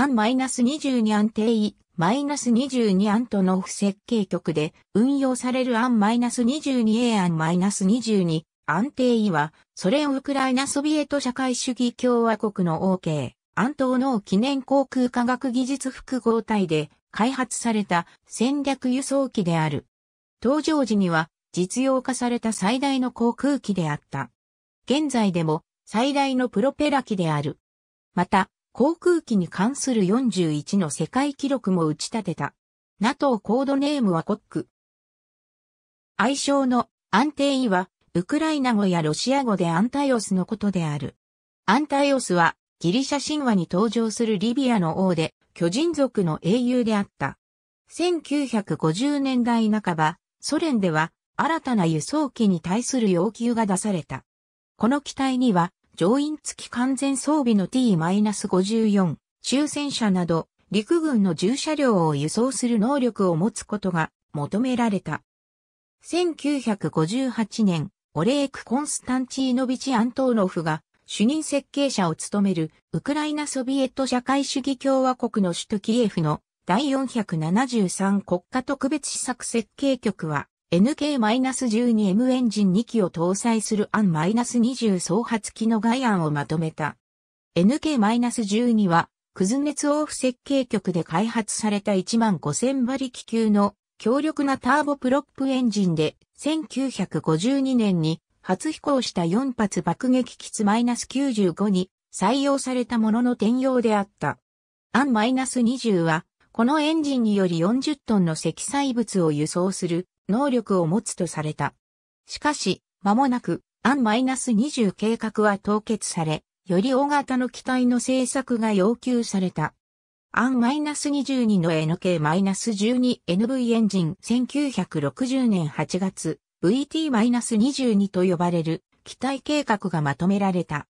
アン -22 アン定位、マイナス22アントのフ設計局で運用されるアン -22A アン -22 安定位は、ソ連ウクライナソビエト社会主義共和国の OK、アーノの記念航空科学技術複合体で開発された戦略輸送機である。登場時には実用化された最大の航空機であった。現在でも最大のプロペラ機である。また、航空機に関する41の世界記録も打ち立てた。NATO コードネームはコック。愛称の安定意は、ウクライナ語やロシア語でアンタイオスのことである。アンタイオスは、ギリシャ神話に登場するリビアの王で、巨人族の英雄であった。1950年代半ば、ソ連では、新たな輸送機に対する要求が出された。この機体には、乗員付き完全装備の T-54、終戦車など、陸軍の重車両を輸送する能力を持つことが求められた。1958年、オレーク・コンスタンチーノビチ・アントーノフが主任設計者を務めるウクライナソビエト社会主義共和国の首都キエフの第473国家特別施策設計局は NK-12M エンジン2機を搭載するアン -20 総発機の外案をまとめた。NK-12 は、クズネツオーフ設計局で開発された1万5000馬力級の強力なターボプロップエンジンで、1952年に初飛行した4発爆撃機ツ -95 に採用されたものの転用であった。アン -20 は、このエンジンにより40トンの積載物を輸送する能力を持つとされた。しかし、間もなく、アン -20 計画は凍結され、より大型の機体の製作が要求された。アン -22 の NK-12NV エンジン1960年8月 VT-22 と呼ばれる機体計画がまとめられた。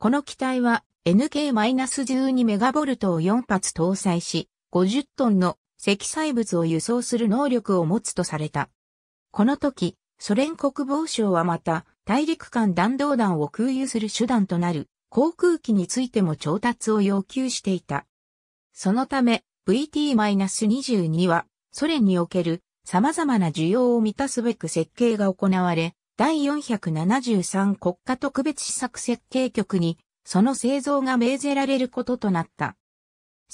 この機体は NK-12 メガボルトを4発搭載し、50トンの積載物を輸送する能力を持つとされた。この時、ソ連国防省はまた、大陸間弾道弾を空輸する手段となる航空機についても調達を要求していた。そのため、VT-22 は、ソ連における様々な需要を満たすべく設計が行われ、第473国家特別施策設計局に、その製造が命ぜられることとなった。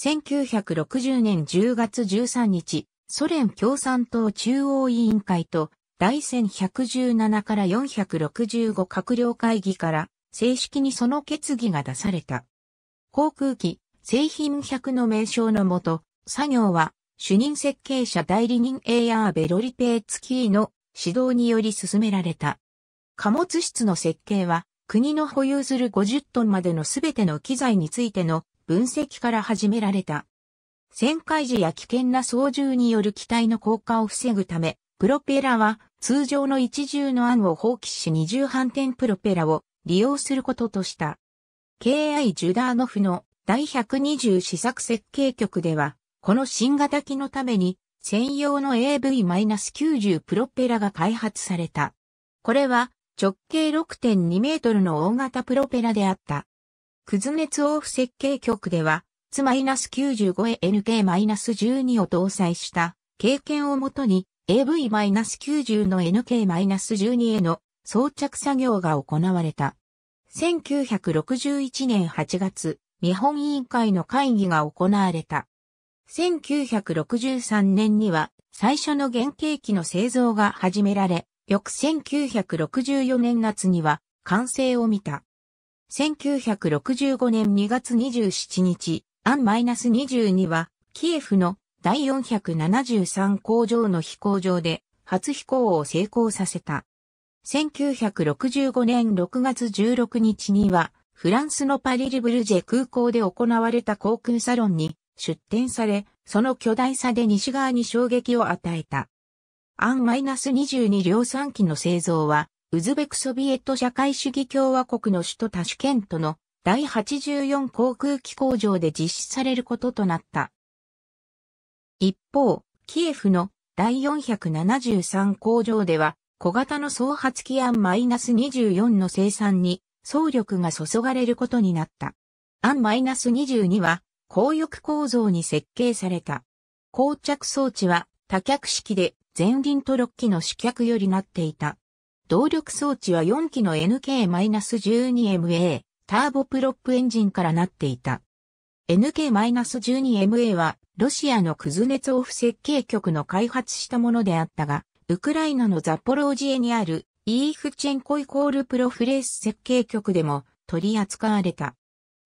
1960年10月13日、ソ連共産党中央委員会と第1117から465閣僚会議から正式にその決議が出された。航空機、製品100の名称のもと、作業は主任設計者代理人 AR ベロリペーツキーの指導により進められた。貨物室の設計は国の保有する50トンまでのすべての機材についての分析から始められた。旋回時や危険な操縦による機体の降下を防ぐため、プロペラは通常の一重の案を放棄し二重反転プロペラを利用することとした。K.I. ジュダーノフの第120試作設計局では、この新型機のために専用の AV-90 プロペラが開発された。これは直径6.2メートルの大型プロペラであった。クズネツオフ設計局では、ス9 5 a n k 1 2を搭載した経験をもとに AV-90 の NK-12 への装着作業が行われた。1961年8月、日本委員会の会議が行われた。1963年には最初の原型機の製造が始められ、翌1964年夏には完成を見た。1965年2月27日、アン -22 は、キエフの第473工場の飛行場で初飛行を成功させた。1965年6月16日には、フランスのパリリブルジェ空港で行われた航空サロンに出展され、その巨大さで西側に衝撃を与えた。アン -22 量産機の製造はウズベクソビエト社会主義共和国の首都タシュケントの第84航空機工場で実施されることとなった。一方、キエフの第473工場では、小型の総発機案 -24 の生産に総力が注がれることになった。案 -22 は、高翼構造に設計された。膠着装置は多脚式で前輪と6機の主脚よりなっていた。動力装置は4機の NK-12MA ターボプロップエンジンからなっていた。NK-12MA はロシアのクズネツオフ設計局の開発したものであったが、ウクライナのザポロージエにあるイーフチェンコイコールプロフレース設計局でも取り扱われた。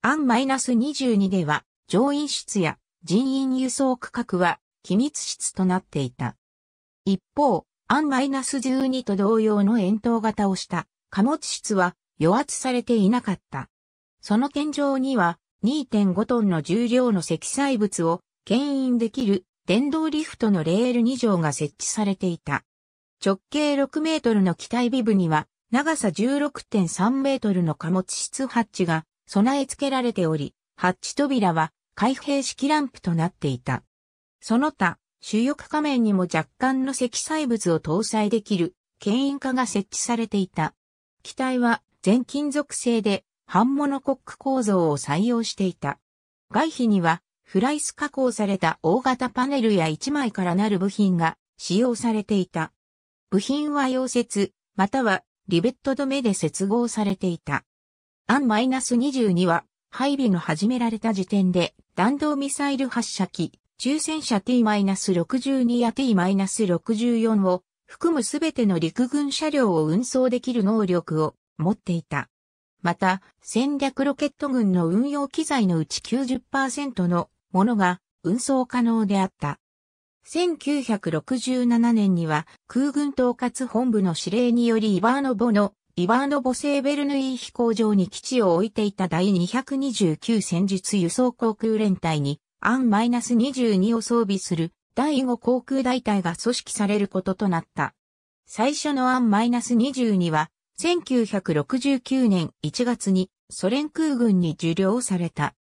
アン -22 では乗員室や人員輸送区画は機密室となっていた。一方、アン -12 と同様の円筒型をした貨物室は与圧されていなかった。その天井には2.5トンの重量の積載物を牽引できる電動リフトのレール2乗が設置されていた。直径6メートルの機体ビブには長さ16.3メートルの貨物室ハッチが備え付けられており、ハッチ扉は開閉式ランプとなっていた。その他、主翼仮面にも若干の積載物を搭載できる、牽引化が設置されていた。機体は全金属製で、半モノコック構造を採用していた。外皮には、フライス加工された大型パネルや1枚からなる部品が使用されていた。部品は溶接、またはリベット止めで接合されていた。アン -22 は配備の始められた時点で弾道ミサイル発射機抽選車 T-62 や T-64 を含むすべての陸軍車両を運送できる能力を持っていた。また、戦略ロケット軍の運用機材のうち90%のものが運送可能であった。1967年には空軍統括本部の指令によりイバーノボのイバーノボセーベルヌイ飛行場に基地を置いていた第229戦術輸送航空連隊にアン -22 を装備する第5航空大隊が組織されることとなった。最初のアン -22 は、1969年1月にソ連空軍に受領された。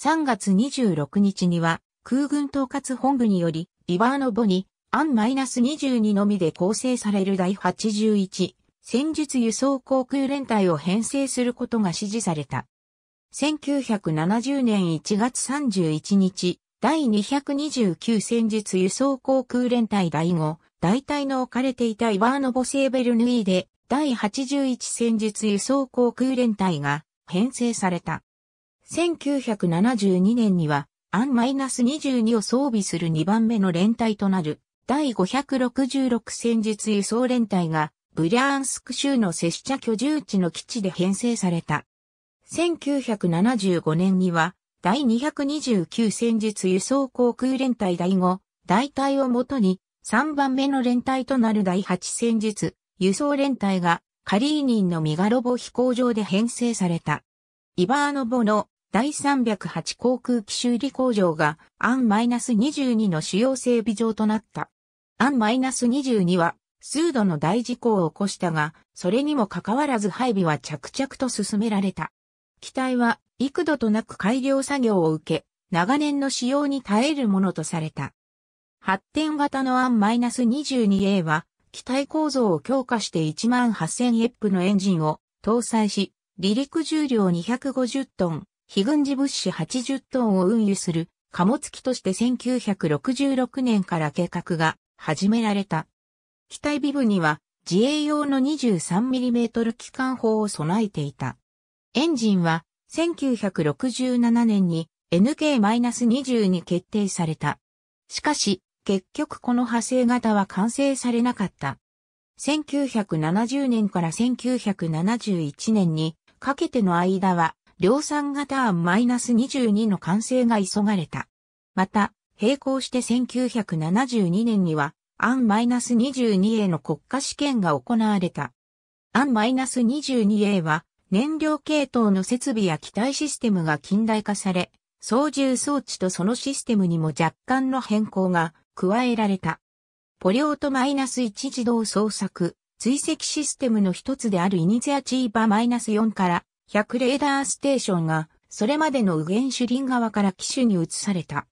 3月26日には、空軍統括本部により、リバーノボに、アン -22 のみで構成される第81戦術輸送航空連隊を編成することが指示された。1970年1月31日、第229戦術輸送航空連隊第5、大隊の置かれていたイバーノボセーベルヌイで、第81戦術輸送航空連隊が編成された。1972年には、アン -22 を装備する2番目の連隊となる、第566戦術輸送連隊が、ブリャンスク州の拙者居住地の基地で編成された。1975年には、第229戦術輸送航空連隊第5、大隊をもとに、3番目の連隊となる第8戦術輸送連隊が、カリーニンのミガロボ飛行場で編成された。イバーノボの第308航空機修理工場が、アン -22 の主要整備場となった。アン -22 は、数度の大事故を起こしたが、それにもかかわらず配備は着々と進められた。機体は幾度となく改良作業を受け、長年の使用に耐えるものとされた。発展型のアン -22A は、機体構造を強化して1万8000エップのエンジンを搭載し、離陸重量250トン、非軍事物資80トンを運輸する貨物機として1966年から計画が始められた。機体尾部には自衛用の 23mm 機関砲を備えていた。エンジンは1967年に NK-22 決定された。しかし、結局この派生型は完成されなかった。1970年から1971年にかけての間は量産型案 -22 の完成が急がれた。また、並行して1972年には、案 -22A の国家試験が行われた。案 -22A は、燃料系統の設備や機体システムが近代化され、操縦装置とそのシステムにも若干の変更が加えられた。ポリオート -1 自動捜索、追跡システムの一つであるイニツアチーバー -4 から100レーダーステーションが、それまでの右舷主輪側から機種に移された。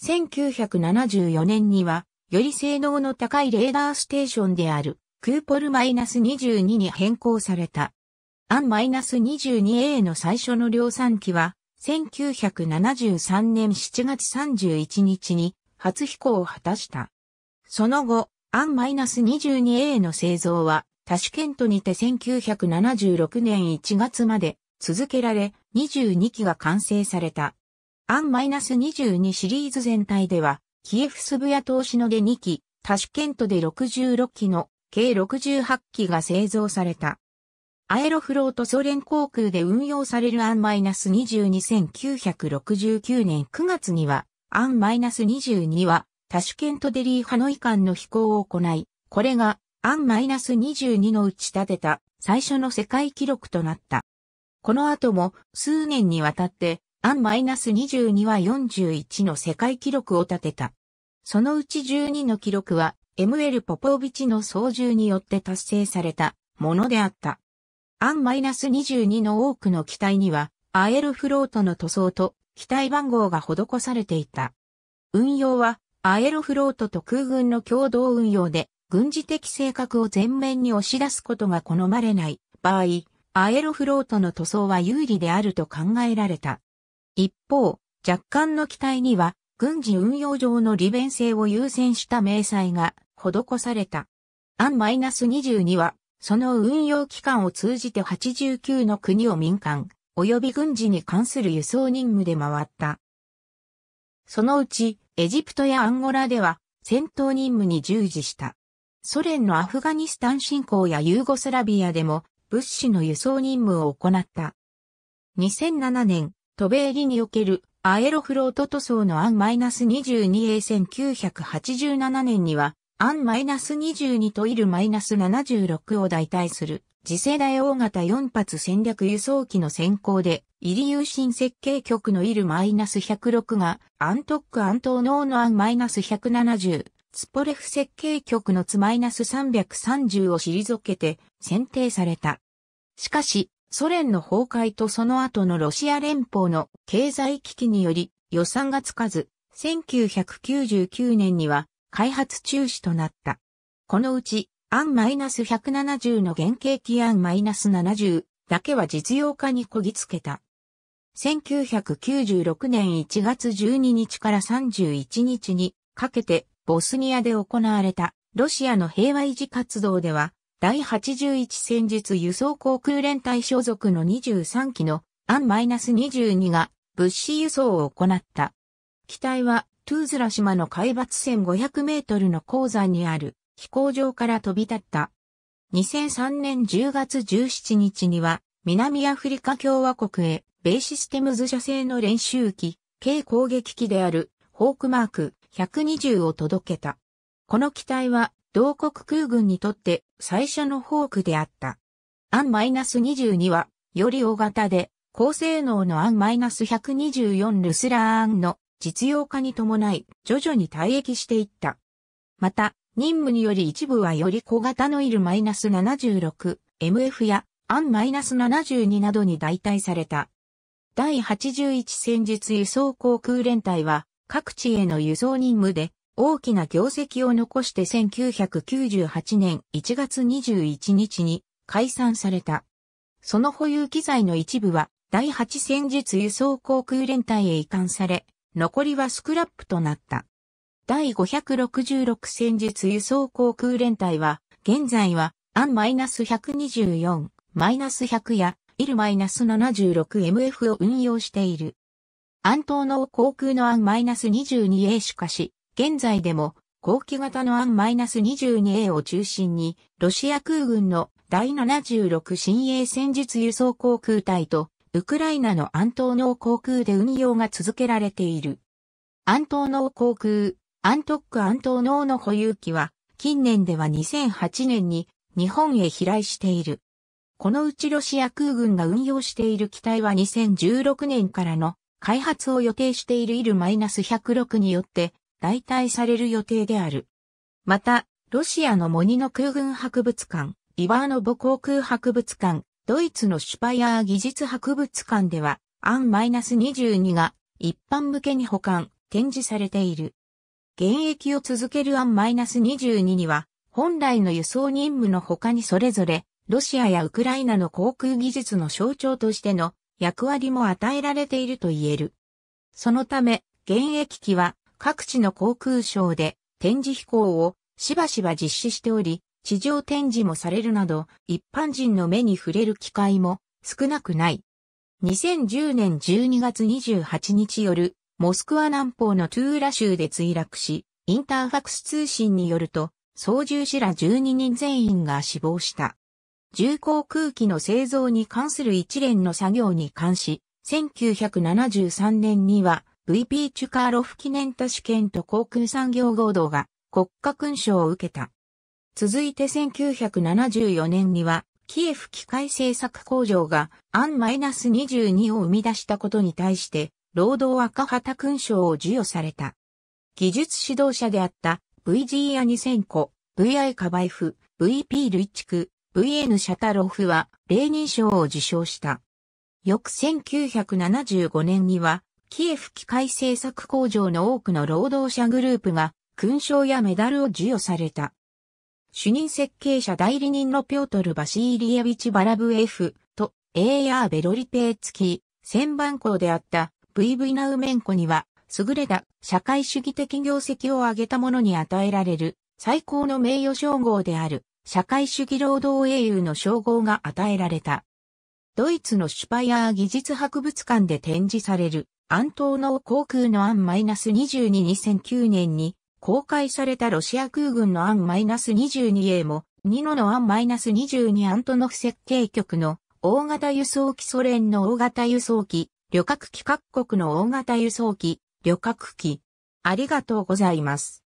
1974年には、より性能の高いレーダーステーションである、クーポル -22 に変更された。アン -22A の最初の量産機は、1973年7月31日に初飛行を果たした。その後、アン -22A の製造は、タシュケントにて1976年1月まで続けられ、22機が完成された。アン -22 シリーズ全体では、キエフスブヤ投資ので2機、タシュケントで66機の計68機が製造された。アエロフロートソ連航空で運用されるアン -22969 年9月には、アン -22 は、タシュケントデリーハノイ間の飛行を行い、これが、アン -22 の打ち立てた最初の世界記録となった。この後も数年にわたって、アン -22 は41の世界記録を立てた。そのうち12の記録は、エムエル・ポポービチの操縦によって達成されたものであった。アン -22 の多くの機体には、アエルフロートの塗装と機体番号が施されていた。運用は、アエルフロートと空軍の共同運用で、軍事的性格を前面に押し出すことが好まれない場合、アエロフロートの塗装は有利であると考えられた。一方、若干の機体には、軍事運用上の利便性を優先した明細が施された。アン -22 は、その運用機関を通じて89の国を民間、及び軍事に関する輸送任務で回った。そのうち、エジプトやアンゴラでは、戦闘任務に従事した。ソ連のアフガニスタン侵攻やユーゴスラビアでも、物資の輸送任務を行った。2007年、ト米入りにおけるアエロフロート塗装のアン -22A1987 年にはアン -22 とイル -76 を代替する次世代大型4発戦略輸送機の先行で、イリューシン設計局のイル -106 が、アントック・アントーノーのアン -170、スポレフ設計局のツ -330 を退けて選定された。しかし、ソ連の崩壊とその後のロシア連邦の経済危機により予算がつかず、1999年には開発中止となった。このうち、アン1 7 0の原型機アン7 0だけは実用化にこぎつけた。1996年1月12日から31日にかけてボスニアで行われたロシアの平和維持活動では第81戦術輸送航空連隊所属の23機のアン2 2が物資輸送を行った。機体はトゥーズラ島の海抜1500メートルの鉱山にある飛行場から飛び立った。2003年10月17日には南アフリカ共和国へ米システムズ社製の練習機、軽攻撃機であるホークマーク120を届けた。この機体は同国空軍にとって最初のホークであった。アン -22 はより大型で高性能のアン -124 ルスラーアンの実用化に伴い、徐々に退役していった。また、任務により一部はより小型のイル -76、MF やアン -72 などに代替された。第81戦術輸送航空連隊は各地への輸送任務で大きな業績を残して1998年1月21日に解散された。その保有機材の一部は第8戦術輸送航空連隊へ移管され、残りはスクラップとなった。第566戦術輸送航空連隊は、現在は、アン -124、-100 や、イル -76MF を運用している。アン東の航空のアン -22A しかし、現在でも、後期型のアン -22A を中心に、ロシア空軍の第76新鋭戦術輸送航空隊とウクライナのアントーノー航空で運用が続けられている。アントーノー航空、アントックアントーノーの保有機は、近年では2008年に日本へ飛来している。このうちロシア空軍が運用している機体は2016年からの開発を予定しているイル -106 によって代替される予定である。また、ロシアのモニノ空軍博物館、イバーノボ航空博物館、ドイツのシュパイアー技術博物館では、アン -22 が一般向けに保管、展示されている。現役を続けるアン -22 には、本来の輸送任務の他にそれぞれ、ロシアやウクライナの航空技術の象徴としての役割も与えられていると言える。そのため、現役機は各地の航空省で展示飛行をしばしば実施しており、地上展示もされるなど、一般人の目に触れる機会も少なくない。2010年12月28日夜、モスクワ南方のトゥーラ州で墜落し、インターファクス通信によると、操縦士ら12人全員が死亡した。重航空機の製造に関する一連の作業に関し、1973年には VP チュカーロフ記念都市圏と航空産業合同が国家勲章を受けた。続いて1974年には、キエフ機械製作工場がアン -22 を生み出したことに対して、労働赤旗勲章を授与された。技術指導者であった VG アニセンコ、VI カバイフ、VP ルイチク、VN シャタロフは、レーニン賞を受賞した。翌1975年には、キエフ機械製作工場の多くの労働者グループが、勲章やメダルを授与された。主任設計者代理人のピョートル・バシーリエビチ・バラブエフと AR ベロリペーツキー、千番校であった VV ナウメンコには、優れた社会主義的業績を上げた者に与えられる最高の名誉称号である社会主義労働英雄の称号が与えられた。ドイツのシュパイアー技術博物館で展示されるアントーノー航空のアン -22 2009年に公開されたロシア空軍のアン -22A も、ニノのアン -22 アントノフ設計局の大型輸送機ソ連の大型輸送機、旅客機各国の大型輸送機、旅客機。ありがとうございます。